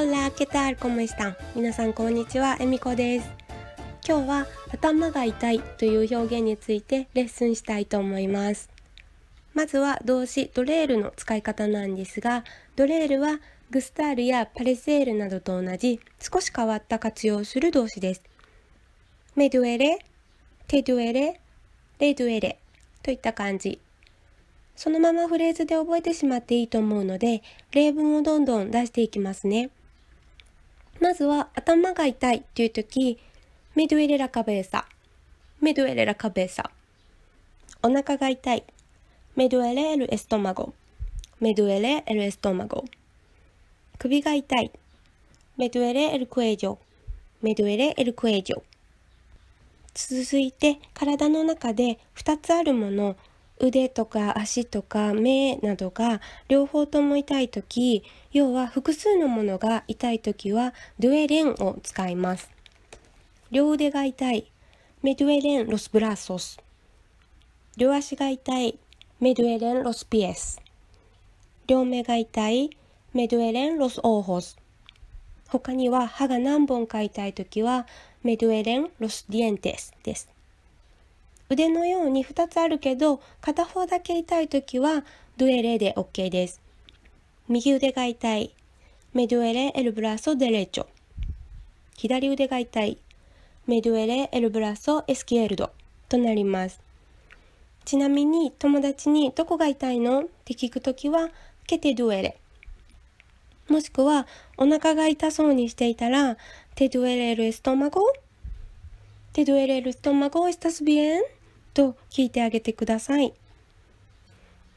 h o ケター u é tal? l 皆さんこんにちは、えみこです。今日は頭が痛いという表現についてレッスンしたいと思います。まずは動詞ドレールの使い方なんですが、ドレールはグスタールやパレセールなどと同じ少し変わった活用する動詞です。メドエレ、テドゥエレ、レドエレといった感じそのままフレーズで覚えてしまっていいと思うので、例文をどんどん出していきますね。まずは頭が痛いという時、メドゥエレラカベーサ。メドゥエレラカベーサ。お腹が痛い。メドゥエレエルエストマゴ。メドゥエレエルエストマゴ。首が痛い。メドゥエレエルクエジョ。メドゥエレエルクエジョ。続いて体の中で2つあるもの腕とか足とか目などが両方とも痛い時要は複数のものが痛い時はドゥエレンを使います両腕が痛いメドゥエレンロスブラソス両足が痛いメドゥエレンロスピエス両目が痛いメドゥエレンロスオーホス他には歯が何本か痛い時はメドゥエレンロスディエンテスです腕のように2つあるけど片方だけ痛い時はドゥエレで OK です。右腕が痛い。メドゥエレエルブラソデレチョ。左腕が痛い。メドゥエレエルブラソエスキエルドとなります。ちなみに友達にどこが痛いのって聞くときはケテドゥエレ。もしくはお腹が痛そうにしていたらテドゥエレルエストマゴテドゥエレルエストマゴエスタスビエンと聞いてあげてください。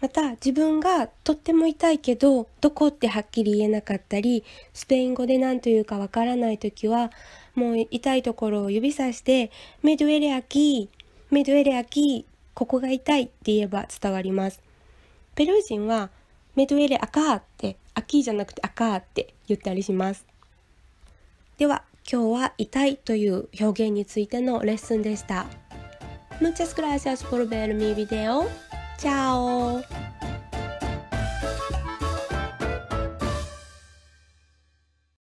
また自分がとっても痛いけどどこってはっきり言えなかったりスペイン語で何というかわからない時はもう痛いところを指さして「メドゥエレアキーメドゥエレアキーここが痛い」って言えば伝わります。ペルー人は「メドエレアカー」って「アキー」じゃなくて「アカー」って言ったりします。では今日は「痛い」という表現についてのレッスンでした。Muchas gracias por ver mi video. Chao.